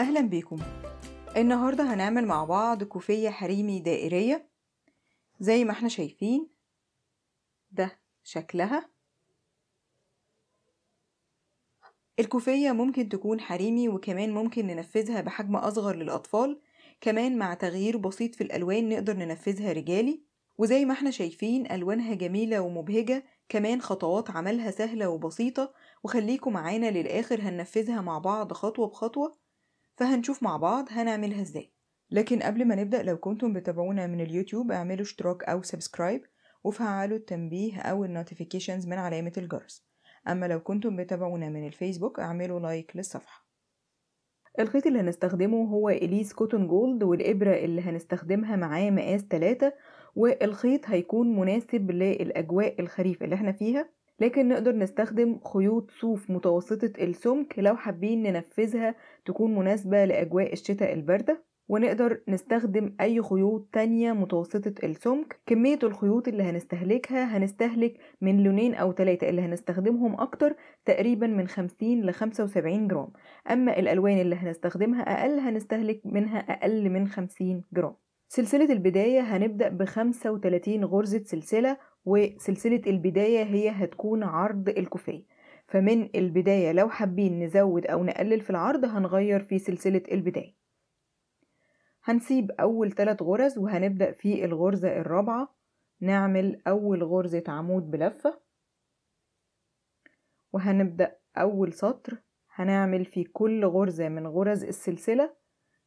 أهلا بيكم النهاردة هنعمل مع بعض كوفية حريمي دائرية زي ما احنا شايفين ده شكلها الكوفية ممكن تكون حريمي وكمان ممكن ننفذها بحجم أصغر للأطفال كمان مع تغيير بسيط في الألوان نقدر ننفذها رجالي وزي ما احنا شايفين ألوانها جميلة ومبهجة كمان خطوات عملها سهلة وبسيطة وخليكم معانا للآخر هننفذها مع بعض خطوة بخطوة فهنشوف مع بعض هنعملها ازاي لكن قبل ما نبدأ لو كنتم بتابعونا من اليوتيوب اعملوا اشتراك او سبسكرايب وفعلوا التنبيه او النوتيفيكيشنز من علامة الجرس اما لو كنتم بتابعونا من الفيسبوك اعملوا لايك للصفحة الخيط اللي هنستخدمه هو إليس كوتون جولد والإبرة اللي هنستخدمها معاه مقاس 3 والخيط هيكون مناسب للأجواء الخريف اللي احنا فيها لكن نقدر نستخدم خيوط صوف متوسطة السمك لو حابين ننفذها تكون مناسبة لأجواء الشتاء الباردة ونقدر نستخدم أي خيوط تانية متوسطة السمك كمية الخيوط اللي هنستهلكها هنستهلك من لونين أو ثلاثة اللي هنستخدمهم أكتر تقريبا من 50 ل 75 جرام أما الألوان اللي هنستخدمها أقل هنستهلك منها أقل من 50 جرام سلسلة البداية هنبدأ بخمسة وتلاتين غرزة سلسلة وسلسلة البداية هي هتكون عرض الكوفية فمن البداية لو حابين نزود أو نقلل في العرض هنغير في سلسلة البداية هنسيب أول ثلاث غرز وهنبدأ في الغرزة الرابعة نعمل أول غرزة عمود بلفة وهنبدأ أول سطر هنعمل في كل غرزة من غرز السلسلة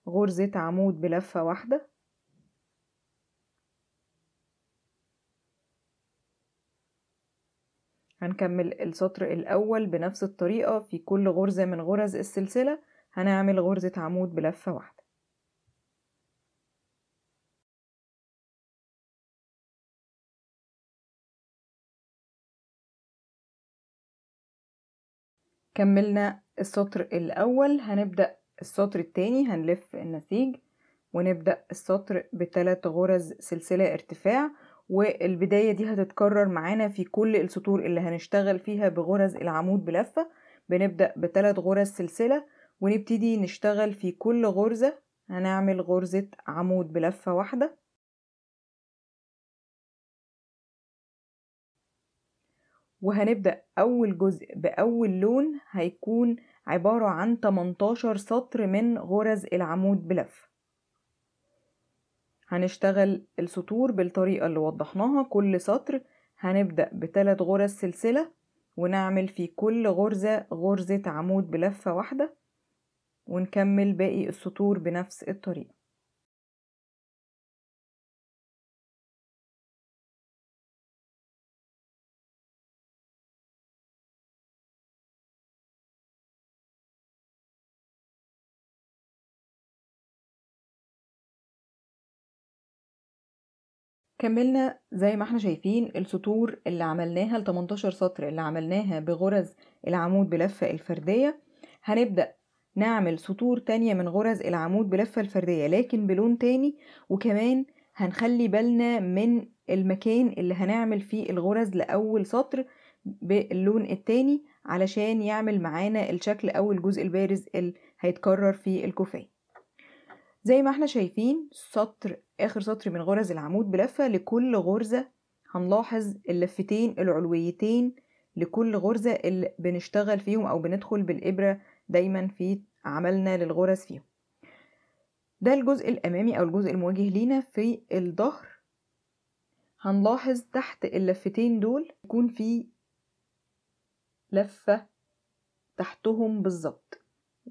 غرزة عمود بلفة واحدة هنكمل السطر الأول بنفس الطريقة في كل غرزة من غرز السلسلة هنعمل غرزة عمود بلفة واحدة كملنا السطر الأول هنبدأ السطر الثاني هنلف النسيج ونبدأ السطر بثلاث غرز سلسلة ارتفاع والبداية دي هتتكرر معانا في كل السطور اللي هنشتغل فيها بغرز العمود بلفة بنبدأ بثلاث غرز سلسلة ونبتدي نشتغل في كل غرزة هنعمل غرزة عمود بلفة واحدة وهنبدأ أول جزء بأول لون هيكون عبارة عن 18 سطر من غرز العمود بلفة هنشتغل السطور بالطريقة اللي وضحناها كل سطر هنبدأ بثلاث غرز سلسلة ونعمل في كل غرزة غرزة عمود بلفة واحدة ونكمل باقي السطور بنفس الطريقة كملنا زي ما احنا شايفين السطور اللي عملناها ال 18 سطر اللي عملناها بغرز العمود بلفة الفردية هنبدأ نعمل سطور تانية من غرز العمود بلفة الفردية لكن بلون تاني وكمان هنخلي بالنا من المكان اللي هنعمل فيه الغرز لأول سطر باللون التاني علشان يعمل معانا الشكل أو الجزء البارز اللي هيتكرر في الكوفية زي ما احنا شايفين سطر آخر سطر من غرز العمود بلفة لكل غرزة هنلاحظ اللفتين العلويتين لكل غرزة اللي بنشتغل فيهم أو بندخل بالإبرة دايما في عملنا للغرز فيهم ده الجزء الأمامي أو الجزء المواجه لينا في الظهر هنلاحظ تحت اللفتين دول يكون في لفة تحتهم بالظبط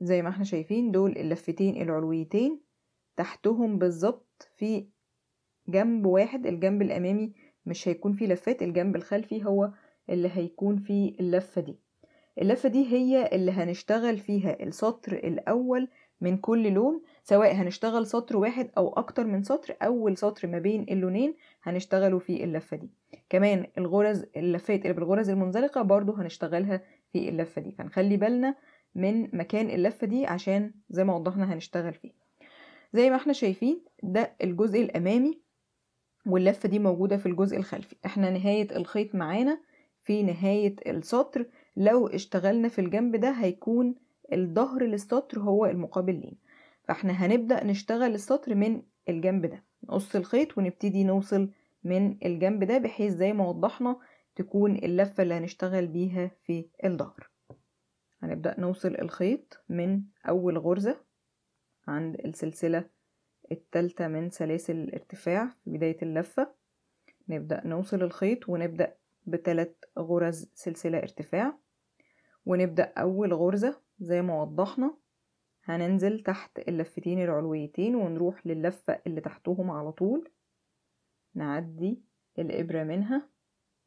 زي ما احنا شايفين دول اللفتين العلويتين تحتهم بالظبط في جنب واحد الجنب الامامي مش هيكون فيه لفات الجنب الخلفي هو اللي هيكون فيه اللفه دي اللفه دي هي اللي هنشتغل فيها السطر الاول من كل لون سواء هنشتغل سطر واحد او اكتر من سطر اول سطر ما بين اللونين هنشتغله في اللفه دي كمان الغرز اللفات اللي بالغرز المنزلقه برضو هنشتغلها في اللفه دي فنخلي بالنا من مكان اللفه دي عشان زي ما وضحنا هنشتغل فيه زي ما احنا شايفين ده الجزء الامامي واللفة دي موجودة في الجزء الخلفي احنا نهاية الخيط معانا في نهاية السطر لو اشتغلنا في الجنب ده هيكون الظهر للسطر هو المقابل لينا فاحنا هنبدأ نشتغل السطر من الجنب ده نقص الخيط ونبتدي نوصل من الجنب ده بحيث زي ما وضحنا تكون اللفة اللي هنشتغل بيها في الظهر هنبدأ نوصل الخيط من أول غرزة عند السلسلة التالتة من سلاسل الارتفاع في بداية اللفة نبدأ نوصل الخيط ونبدأ بتلات غرز سلسلة ارتفاع ونبدأ أول غرزة زي ما وضحنا هننزل تحت اللفتين العلويتين ونروح للفة اللي تحتهم على طول نعدي الإبرة منها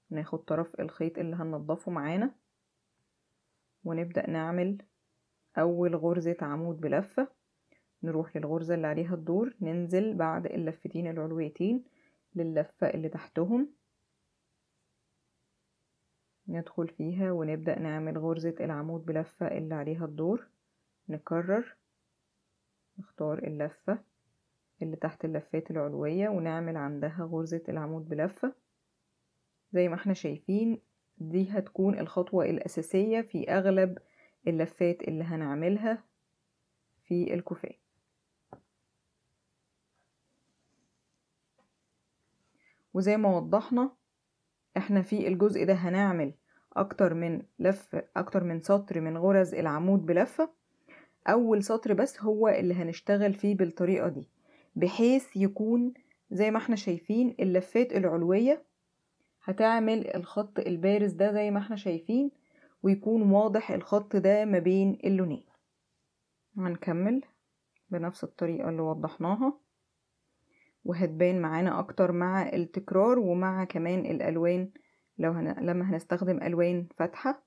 ناخد طرف الخيط اللي هننضفه معانا ونبدأ نعمل أول غرزة عمود بلفة نروح للغرزة اللي عليها الدور ننزل بعد اللفتين العلويتين للفة اللي تحتهم ندخل فيها ونبدأ نعمل غرزة العمود بلفة اللي عليها الدور نكرر نختار اللفة اللي تحت اللفات العلوية ونعمل عندها غرزة العمود بلفة زي ما احنا شايفين دي هتكون الخطوة الأساسية في أغلب اللفات اللي هنعملها في الكوفيه وزي ما وضحنا احنا في الجزء ده هنعمل اكتر من لف اكتر من سطر من غرز العمود بلفة اول سطر بس هو اللي هنشتغل فيه بالطريقة دي بحيث يكون زي ما احنا شايفين اللفات العلوية هتعمل الخط البارز ده زي ما احنا شايفين ويكون واضح الخط ده ما بين اللونين هنكمل بنفس الطريقة اللي وضحناها وهتبان معانا اكتر مع التكرار ومع كمان الالوان لو هن... لما هنستخدم الوان فاتحه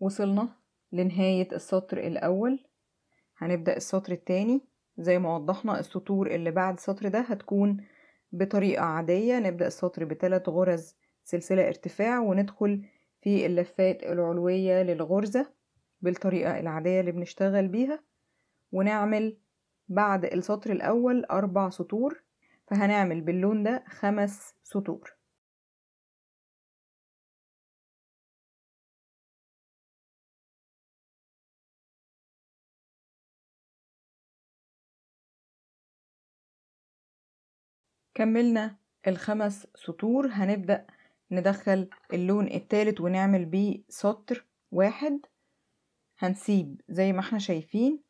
وصلنا لنهاية السطر الأول هنبدأ السطر الثاني زي ما وضحنا السطور اللي بعد السطر ده هتكون بطريقة عادية نبدأ السطر بثلاث غرز سلسلة ارتفاع وندخل في اللفات العلوية للغرزة بالطريقة العادية اللي بنشتغل بيها ونعمل بعد السطر الأول أربع سطور فهنعمل باللون ده خمس سطور كملنا الخمس سطور هنبدأ ندخل اللون الثالث ونعمل بيه سطر واحد هنسيب زي ما احنا شايفين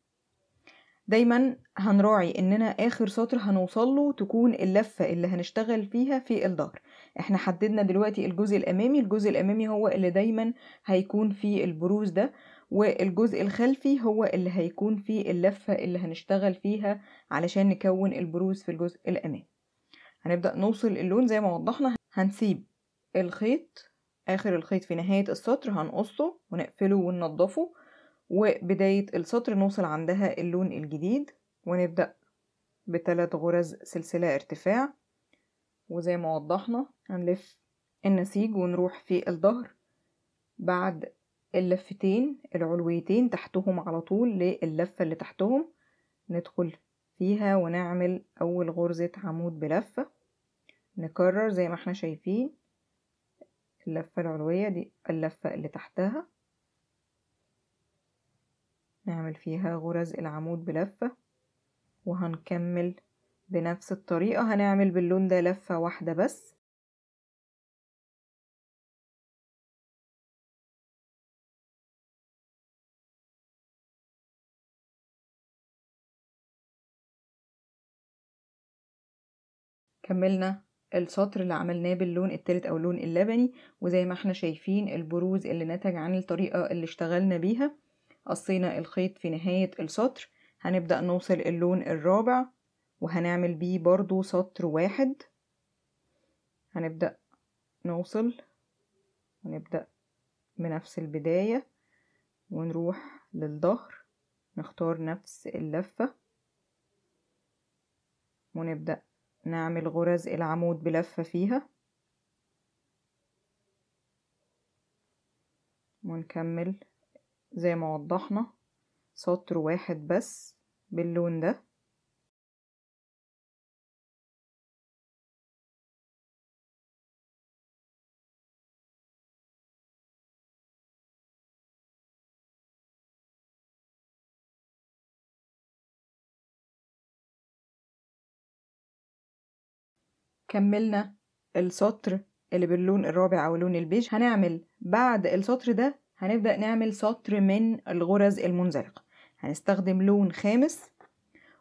دايما هنراعي اننا اخر سطر هنوصله تكون اللفة اللي هنشتغل فيها في الظهر احنا حددنا دلوقتي الجزء الامامي الجزء الامامي هو اللي دايما هيكون فيه البروز ده والجزء الخلفي هو اللي هيكون فيه اللفة اللي هنشتغل فيها علشان نكون البروز في الجزء الامامي هنبدأ نوصل اللون زي ما وضحنا هنسيب الخيط اخر الخيط في نهاية السطر هنقصه ونقفله وننظفه وبداية السطر نوصل عندها اللون الجديد ونبدأ بثلاث غرز سلسلة ارتفاع وزي ما وضحنا هنلف النسيج ونروح في الظهر بعد اللفتين العلويتين تحتهم على طول للفة اللي تحتهم ندخل فيها ونعمل أول غرزة عمود بلفة نكرر زي ما احنا شايفين اللفة العلوية دي اللفة اللي تحتها نعمل فيها غرز العمود بلفة وهنكمل بنفس الطريقة هنعمل باللون ده لفة واحدة بس كملنا السطر اللي عملناه باللون التالت او اللون اللبني وزي ما احنا شايفين البروز اللي نتج عن الطريقة اللي اشتغلنا بيها قصينا الخيط في نهاية السطر هنبدأ نوصل اللون الرابع وهنعمل بيه برضو سطر واحد هنبدأ نوصل ونبدأ من نفس البداية ونروح للظهر نختار نفس اللفة ونبدأ نعمل غرز العمود بلفة فيها ونكمل زي ما وضحنا سطر واحد بس باللون ده كملنا السطر اللي باللون الرابع أو لون البيج هنعمل بعد السطر ده هنبدأ نعمل سطر من الغرز المنزلقة هنستخدم لون خامس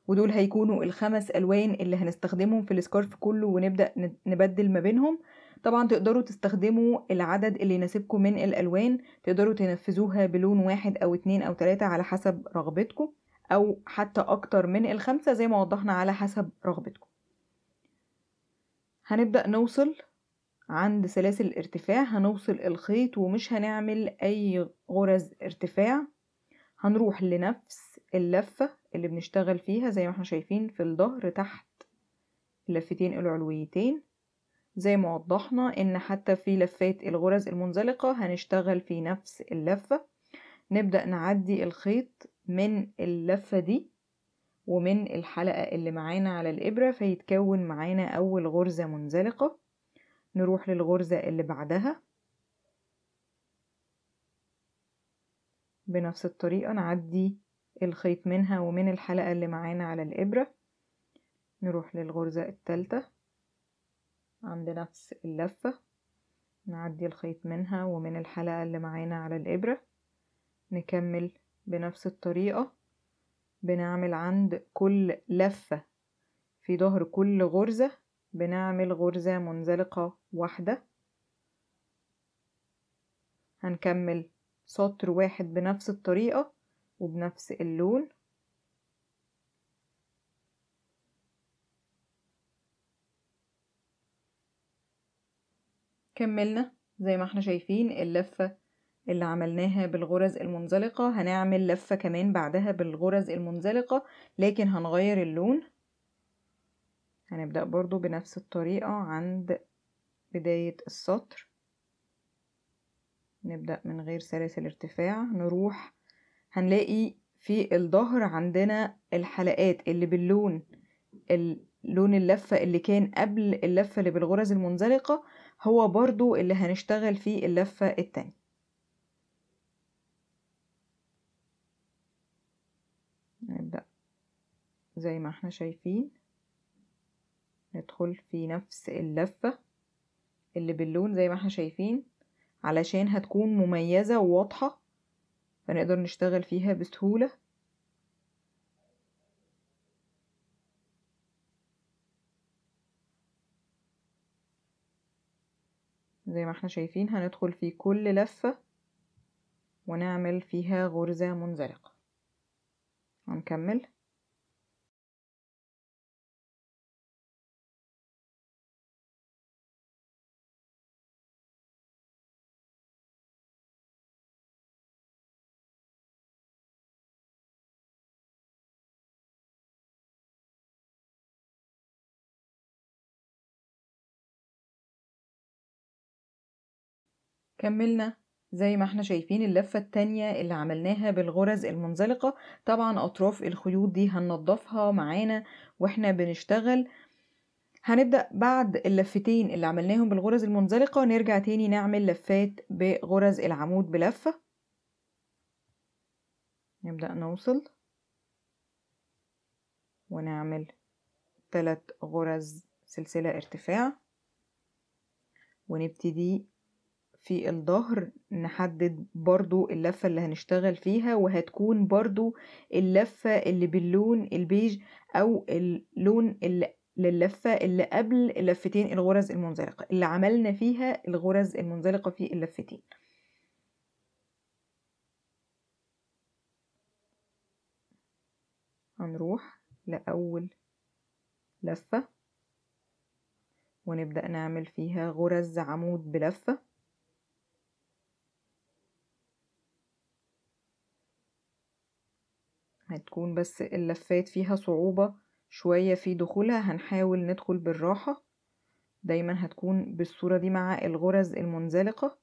ودول هيكونوا الخمس ألوان اللي هنستخدمهم في السكارف كله ونبدأ نبدل ما بينهم طبعا تقدروا تستخدموا العدد اللي يناسبكم من الألوان تقدروا تنفذوها بلون واحد أو اتنين أو تلاتة على حسب رغبتكم أو حتى أكتر من الخمسة زي ما وضحنا على حسب رغبتكم هنبدأ نوصل عند سلاسل الارتفاع هنوصل الخيط ومش هنعمل أي غرز ارتفاع هنروح لنفس اللفة اللي بنشتغل فيها زي ما احنا شايفين في الظهر تحت اللفتين العلويتين زي ما وضحنا ان حتى في لفات الغرز المنزلقة هنشتغل في نفس اللفة نبدأ نعدي الخيط من اللفة دي ومن الحلقة اللي معانا على الإبرة فيتكون معانا أول غرزة منزلقة نروح للغرزة اللي بعدها بنفس الطريقة نعدي الخيط منها ومن الحلقة اللي معانا على الإبرة نروح للغرزة الثالثة عند نفس اللفة نعدي الخيط منها ومن الحلقة اللي معانا على الإبرة نكمل بنفس الطريقة بنعمل عند كل لفة في ظهر كل غرزة بنعمل غرزة منزلقة واحدة هنكمل سطر واحد بنفس الطريقة وبنفس اللون كملنا زي ما احنا شايفين اللفة اللي عملناها بالغرز المنزلقة هنعمل لفة كمان بعدها بالغرز المنزلقة لكن هنغير اللون هنبدأ برضو بنفس الطريقة عند بداية السطر نبدأ من غير سلاسل ارتفاع نروح هنلاقي في الظهر عندنا الحلقات اللي باللون اللون اللفة اللي كان قبل اللفة اللي بالغرز المنزلقة هو برضو اللي هنشتغل فيه اللفة التانية زي ما احنا شايفين ندخل في نفس اللفة اللي باللون زي ما احنا شايفين علشان هتكون مميزة وواضحة فنقدر نشتغل فيها بسهولة زي ما احنا شايفين هندخل في كل لفة ونعمل فيها غرزة منزلقة هنكمل كملنا زي ما احنا شايفين اللفة التانية اللي عملناها بالغرز المنزلقة طبعا اطراف الخيوط دي هننضفها معانا واحنا بنشتغل هنبدأ بعد اللفتين اللي عملناهم بالغرز المنزلقة نرجع تاني نعمل لفات بغرز العمود بلفة نبدأ نوصل ونعمل ثلاث غرز سلسلة ارتفاع ونبتدي في الظهر نحدد برضو اللفة اللي هنشتغل فيها وهتكون برضو اللفة اللي باللون البيج او اللون اللي للفة اللي قبل اللفتين الغرز المنزلقة اللي عملنا فيها الغرز المنزلقة في اللفتين هنروح لأول لفة ونبدأ نعمل فيها غرز عمود بلفة هتكون بس اللفات فيها صعوبة شوية في دخولها هنحاول ندخل بالراحة دايما هتكون بالصورة دي مع الغرز المنزلقة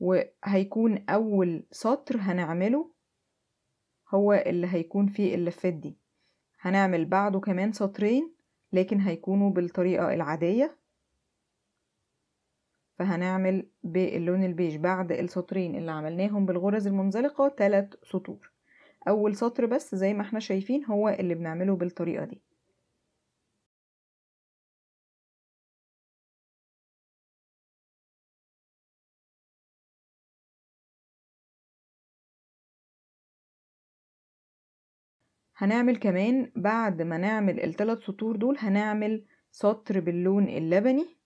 وهيكون أول سطر هنعمله هو اللي هيكون فيه اللفات دي هنعمل بعده كمان سطرين لكن هيكونوا بالطريقة العادية فهنعمل باللون البيج بعد السطرين اللي عملناهم بالغرز المنزلقة ثلاث سطور أول سطر بس زي ما احنا شايفين هو اللي بنعمله بالطريقة دي هنعمل كمان بعد ما نعمل الثلاث سطور دول هنعمل سطر باللون اللبني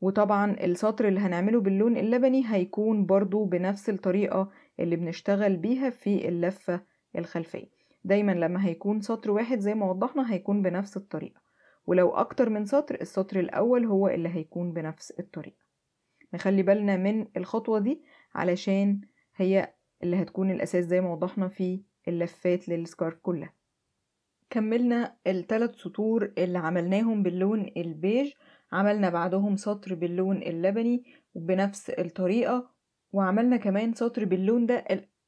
وطبعا السطر اللي هنعمله باللون اللبني هيكون برضو بنفس الطريقة اللي بنشتغل بيها في اللفة الخلفية دايما لما هيكون سطر واحد زي ما وضحنا هيكون بنفس الطريقة ولو أكتر من سطر السطر الأول هو اللي هيكون بنفس الطريقة نخلي بالنا من الخطوة دي علشان هي اللي هتكون الأساس زي ما وضحنا في اللفات للسكارف كلها كملنا الثلاث سطور اللي عملناهم باللون البيج عملنا بعدهم سطر باللون اللبني بنفس الطريقة وعملنا كمان سطر باللون ده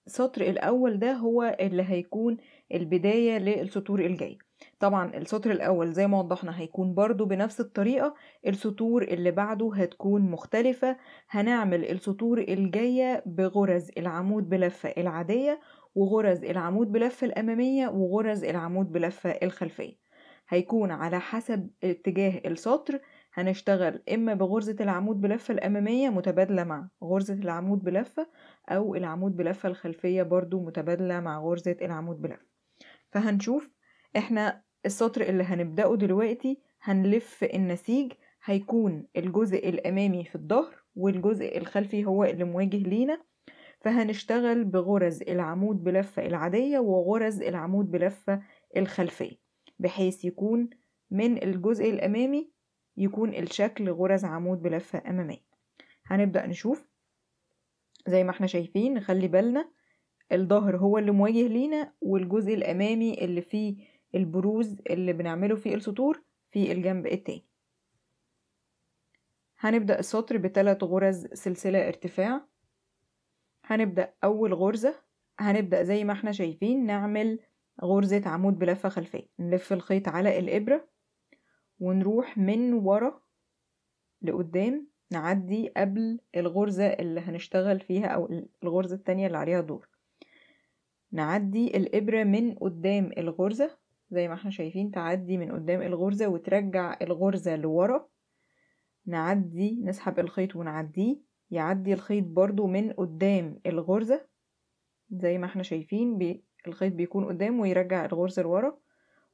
السطر الأول ده هو اللي هيكون البداية للسطور الجاي طبعا السطر الأول زي ما وضحنا هيكون برضو بنفس الطريقة السطور اللي بعده هتكون مختلفة هنعمل السطور الجاية بغرز العمود بلفة العادية وغرز العمود بلفة الأمامية وغرز العمود بلفة الخلفية هيكون على حسب اتجاه السطر هنشتغل إما بغرزة العمود بلفة الأمامية متبادلة مع غرزة العمود بلفة أو العمود بلفة الخلفية برضو متبادلة مع غرزة العمود بلفة فهنشوف احنا السطر اللي هنبدأه دلوقتي هنلف النسيج هيكون الجزء الأمامي في الظهر والجزء الخلفي هو اللي مواجه لينا فهنشتغل بغرز العمود بلفة العادية وغرز العمود بلفة الخلفية بحيث يكون من الجزء الأمامي يكون الشكل غرز عمود بلفة أمامية هنبدأ نشوف زي ما احنا شايفين نخلي بالنا الظهر هو اللي مواجه لينا والجزء الأمامي اللي فيه البروز اللي بنعمله في السطور في الجنب التاني هنبدأ السطر بثلاث غرز سلسلة ارتفاع هنبدأ أول غرزة هنبدأ زي ما احنا شايفين نعمل غرزة عمود بلفة خلفية نلف الخيط على الإبرة ونروح من ورا لقدام نعدي قبل الغرزة اللي هنشتغل فيها أو الغرزة التانية اللي عليها دور نعدي الإبرة من قدام الغرزة زي ما احنا شايفين تعدي من قدام الغرزة وترجع الغرزة لورا نعدي نسحب الخيط ونعديه يعدي الخيط برضو من قدام الغرزة زي ما احنا شايفين بي الخيط بيكون قدام ويرجع الغرزة لورا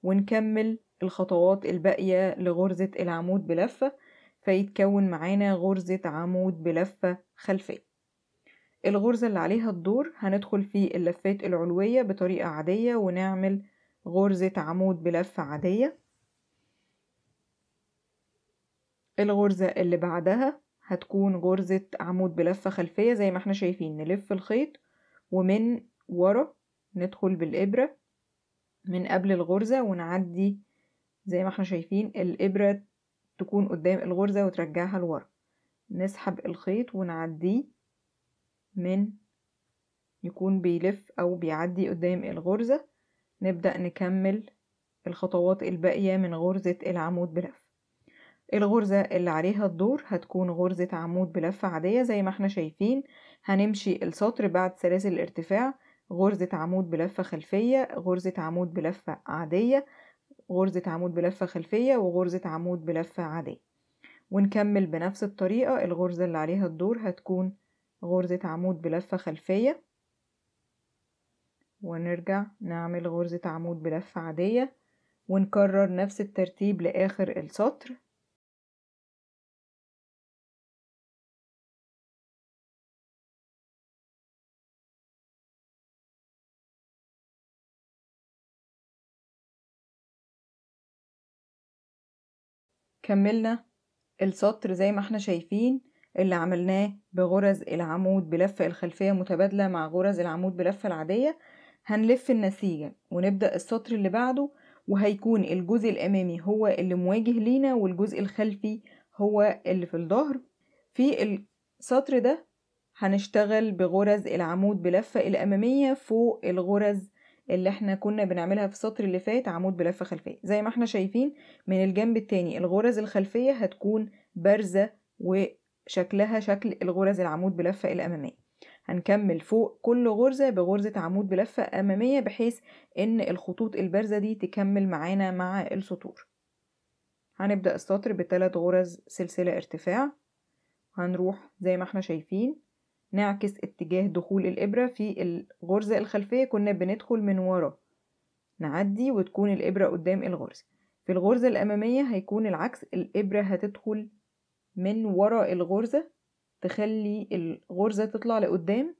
ونكمل الخطوات الباقية لغرزة العمود بلفة فيتكون معانا غرزة عمود بلفة خلفية الغرزة اللي عليها الدور هندخل في اللفات العلوية بطريقة عادية ونعمل غرزة عمود بلفة عادية الغرزة اللي بعدها هتكون غرزة عمود بلفة خلفية زي ما احنا شايفين نلف الخيط ومن ورا ندخل بالإبرة من قبل الغرزة ونعدي زي ما احنا شايفين الإبرة تكون قدام الغرزة وترجعها لورا نسحب الخيط ونعديه من يكون بيلف أو بيعدي قدام الغرزة نبدأ نكمل الخطوات الباقية من غرزة العمود بلف الغرزة اللي عليها الدور هتكون غرزة عمود بلفة عادية زي ما احنا شايفين هنمشي السطر بعد سلاسل الارتفاع غرزة عمود بلفة خلفية غرزة عمود بلفة عادية غرزة عمود بلفة خلفية وغرزة عمود بلفة عادية ونكمل بنفس الطريقة الغرزة اللي عليها الدور هتكون غرزة عمود بلفة خلفية ونرجع نعمل غرزة عمود بلفة عادية ونكرر نفس الترتيب لآخر السطر كملنا السطر زي ما احنا شايفين اللي عملناه بغرز العمود بلفة الخلفية متبادلة مع غرز العمود بلفة العادية هنلف النسيجة ونبدأ السطر اللي بعده وهيكون الجزء الأمامي هو اللي مواجه لينا والجزء الخلفي هو اللي في الظهر في السطر ده هنشتغل بغرز العمود بلفة الأمامية فوق الغرز اللي احنا كنا بنعملها في السطر اللي فات عمود بلفة خلفية زي ما احنا شايفين من الجنب التاني الغرز الخلفية هتكون بارزة وشكلها شكل الغرز العمود بلفة الأمامية هنكمل فوق كل غرزة بغرزة عمود بلفة أمامية بحيث إن الخطوط البارزة دي تكمل معانا مع السطور هنبدأ السطر بثلاث غرز سلسلة ارتفاع هنروح زي ما احنا شايفين نعكس اتجاه دخول الإبرة في الغرزة الخلفية كنا بندخل من ورا نعدي وتكون الإبرة قدام الغرزة في الغرزة الأمامية هيكون العكس الإبرة هتدخل من ورا الغرزة تخلي الغرزة تطلع لقدام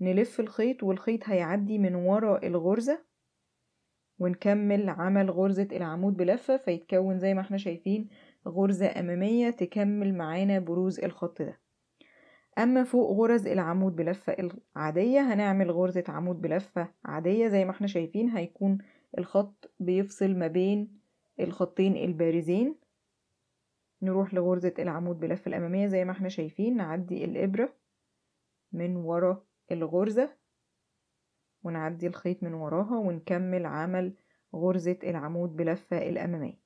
نلف الخيط والخيط هيعدي من ورا الغرزة ونكمل عمل غرزة العمود بلفة فيتكون زي ما احنا شايفين غرزة أمامية تكمل معانا بروز الخط ده أما فوق غرز العمود بلفة عادية هنعمل غرزة عمود بلفة عادية زي ما احنا شايفين هيكون الخط بيفصل ما بين الخطين البارزين نروح لغرزة العمود بلفة الأمامية زي ما احنا شايفين نعدي الإبرة من ورا الغرزة ونعدي الخيط من وراها ونكمل عمل غرزة العمود بلفة الأمامية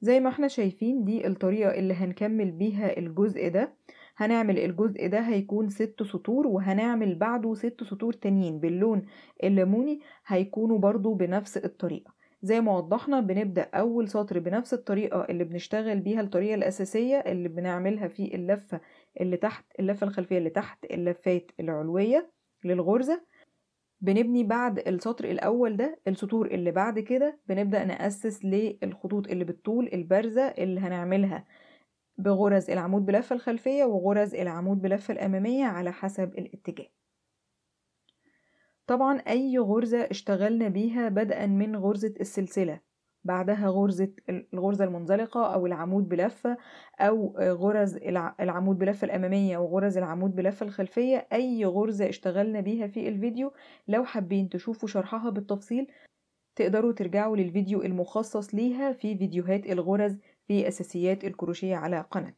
زي ما احنا شايفين دي الطريقة اللي هنكمل بيها الجزء ده هنعمل الجزء ده هيكون ست سطور وهنعمل بعده ست سطور تانيين باللون الليموني هيكونوا برضو بنفس الطريقة زي ما وضحنا بنبدأ أول سطر بنفس الطريقة اللي بنشتغل بيها الطريقة الأساسية اللي بنعملها في اللفة اللي تحت اللفة الخلفية اللي تحت اللفات العلوية للغرزة بنبني بعد السطر الأول ده السطور اللي بعد كده بنبدأ نأسس للخطوط اللي بالطول البارزة اللي هنعملها بغرز العمود بلفة الخلفية وغرز العمود بلفة الأمامية على حسب الاتجاه طبعا أي غرزة اشتغلنا بيها بدءا من غرزة السلسلة بعدها غرزة الغرزة المنزلقة أو العمود بلفة أو غرز العمود بلفة الأمامية وغرز العمود بلفة الخلفية أي غرزة اشتغلنا بيها في الفيديو لو حابين تشوفوا شرحها بالتفصيل تقدروا ترجعوا للفيديو المخصص ليها في فيديوهات الغرز في أساسيات الكروشيه على قناة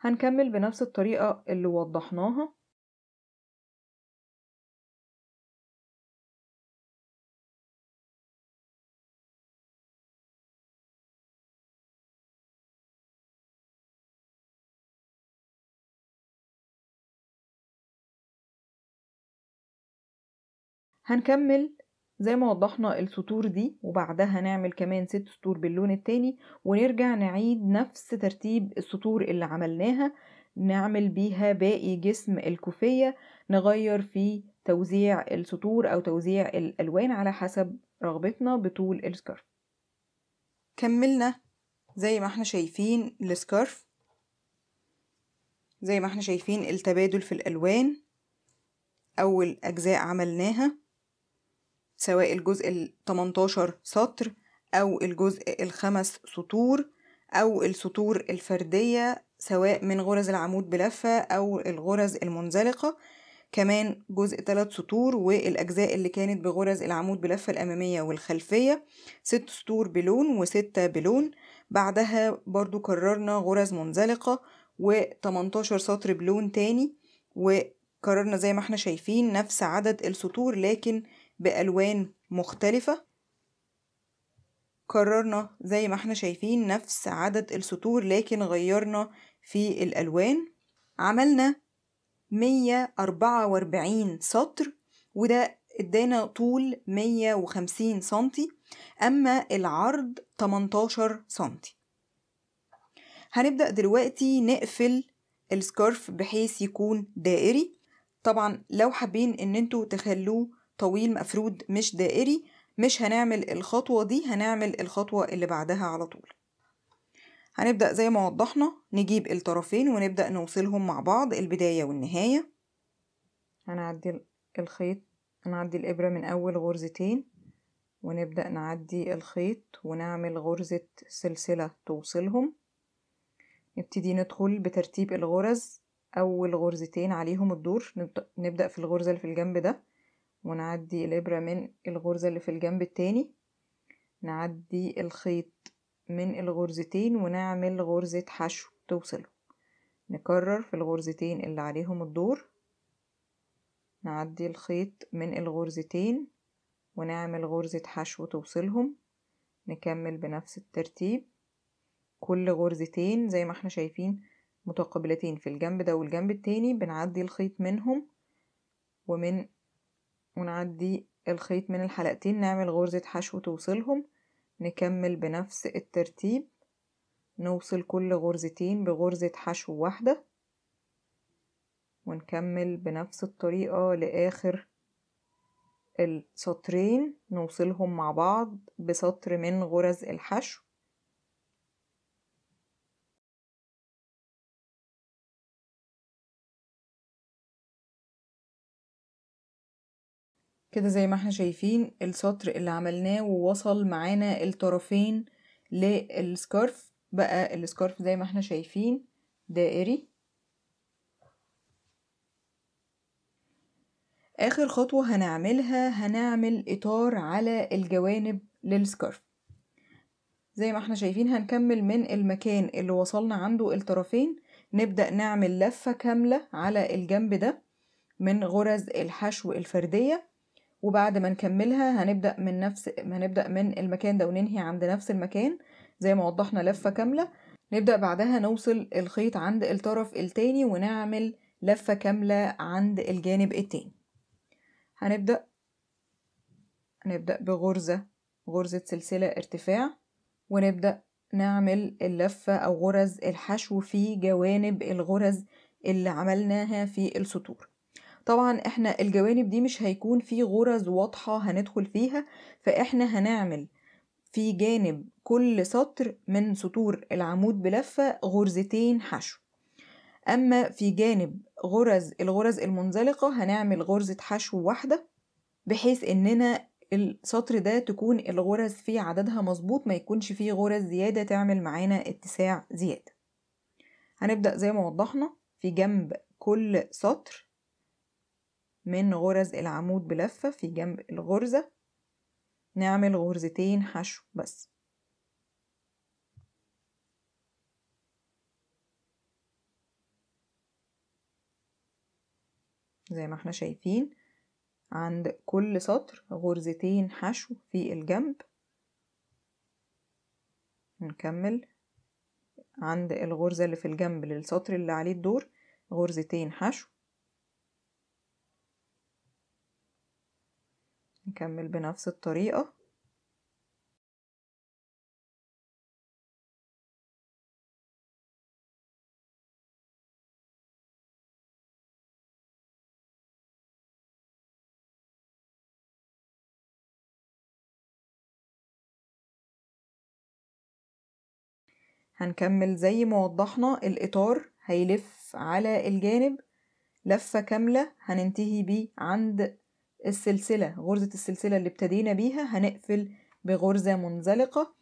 هنكمل بنفس الطريقة اللي وضحناها هنكمل زي ما وضحنا السطور دي وبعدها نعمل كمان ست سطور باللون التاني ونرجع نعيد نفس ترتيب السطور اللي عملناها نعمل بيها باقي جسم الكوفية نغير في توزيع السطور أو توزيع الألوان على حسب رغبتنا بطول السكارف كملنا زي ما احنا شايفين السكارف زي ما احنا شايفين التبادل في الألوان أول أجزاء عملناها سواء الجزء ال 18 سطر أو الجزء الخمس سطور أو السطور الفردية سواء من غرز العمود بلفة أو الغرز المنزلقة كمان جزء ثلاث سطور والأجزاء اللي كانت بغرز العمود بلفة الأمامية والخلفية ست سطور بلون وستة بلون بعدها برضو كررنا غرز منزلقة و18 سطر بلون تاني وكررنا زي ما احنا شايفين نفس عدد السطور لكن بألوان مختلفة كررنا زي ما احنا شايفين نفس عدد السطور لكن غيرنا في الألوان عملنا 144 سطر وده ادانا طول 150 سنتي أما العرض 18 سنتي هنبدأ دلوقتي نقفل السكارف بحيث يكون دائري طبعا لو حابين ان انتوا تخلوه طويل مفرود مش دائري مش هنعمل الخطوة دي هنعمل الخطوة اللي بعدها على طول هنبدأ زي ما وضحنا نجيب الطرفين ونبدأ نوصلهم مع بعض البداية والنهاية هنعدي الخيط هنعدي الإبرة من أول غرزتين ونبدأ نعدي الخيط ونعمل غرزة سلسلة توصلهم نبتدي ندخل بترتيب الغرز أول غرزتين عليهم الدور نبدأ في الغرزة اللي في الجنب ده ونعدي الإبرة من الغرزة اللي في الجنب التاني نعدي الخيط من الغرزتين ونعمل غرزة حشو توصله نكرر في الغرزتين اللي عليهم الدور نعدي الخيط من الغرزتين ونعمل غرزة حشو توصلهم نكمل بنفس الترتيب كل غرزتين زي ما احنا شايفين متقابلتين في الجنب ده والجنب التاني بنعدي الخيط منهم ومن ونعدي الخيط من الحلقتين نعمل غرزة حشو توصلهم نكمل بنفس الترتيب نوصل كل غرزتين بغرزة حشو واحدة ونكمل بنفس الطريقة لآخر السطرين نوصلهم مع بعض بسطر من غرز الحشو كده زي ما احنا شايفين السطر اللي عملناه ووصل معانا الطرفين للسكارف بقى السكارف زي ما احنا شايفين دائري اخر خطوة هنعملها هنعمل اطار على الجوانب للسكارف زي ما احنا شايفين هنكمل من المكان اللي وصلنا عنده الطرفين نبدأ نعمل لفة كاملة على الجنب ده من غرز الحشو الفردية وبعد ما نكملها هنبدأ من نفس هنبدأ من المكان ده وننهي عند نفس المكان زي ما وضحنا لفة كاملة نبدأ بعدها نوصل الخيط عند الطرف التاني ونعمل لفة كاملة عند الجانب التاني هنبدأ هنبدأ بغرزة غرزة سلسلة ارتفاع ونبدأ نعمل اللفة أو غرز الحشو في جوانب الغرز اللي عملناها في السطور طبعًا إحنا الجوانب دي مش هيكون في غُرَز واضحة هندخل فيها، فإحنا هنعمل في جانب كل سطر من سطور العمود بلفة غُرزتين حشو، أما في جانب غُرَز الغُرَز المنزلقة هنعمل غُرزة حشو واحدة بحيث إننا السطر ده تكون الغُرَز فيه عددها مضبوط ميكونش فيه غُرَز زيادة تعمل معانا اتساع زيادة. هنبدأ زي ما وضحنا في جنب كل سطر من غرز العمود بلفة في جنب الغرزة نعمل غرزتين حشو بس زي ما احنا شايفين عند كل سطر غرزتين حشو في الجنب نكمل عند الغرزة اللي في الجنب للسطر اللي عليه الدور غرزتين حشو نكمل بنفس الطريقة هنكمل زي ما وضحنا الإطار هيلف على الجانب لفة كاملة هننتهي بيه عند السلسلة غرزة السلسلة اللي ابتدينا بيها هنقفل بغرزة منزلقة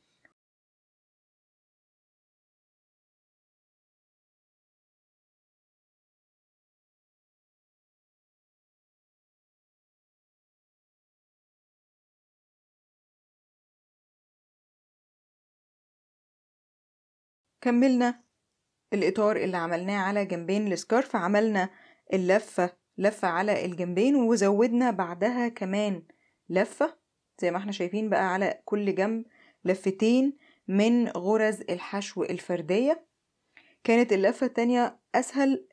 كملنا الإطار اللي عملناه على جنبين السكارف عملنا اللفة لفة على الجنبين وزودنا بعدها كمان لفة زي ما احنا شايفين بقى على كل جنب لفتين من غرز الحشو الفردية كانت اللفة التانية أسهل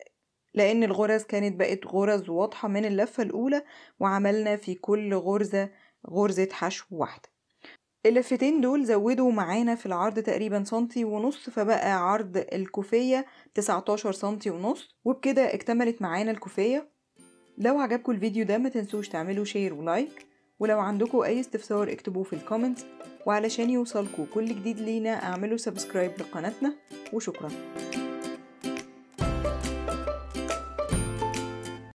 لأن الغرز كانت بقت غرز واضحة من اللفة الأولى وعملنا في كل غرزة غرزة حشو واحدة اللفتين دول زودوا معانا في العرض تقريبا سنتي ونص فبقى عرض الكوفية 19 سنتي ونص وبكده اكتملت معانا الكوفية لو عجبكم الفيديو ده ما تنسوش تعملوا شير ولايك ولو عندكم اي استفسار اكتبوه في الكومنت وعلشان يوصلكوا كل جديد لينا اعملوا سبسكرايب لقناتنا وشكرا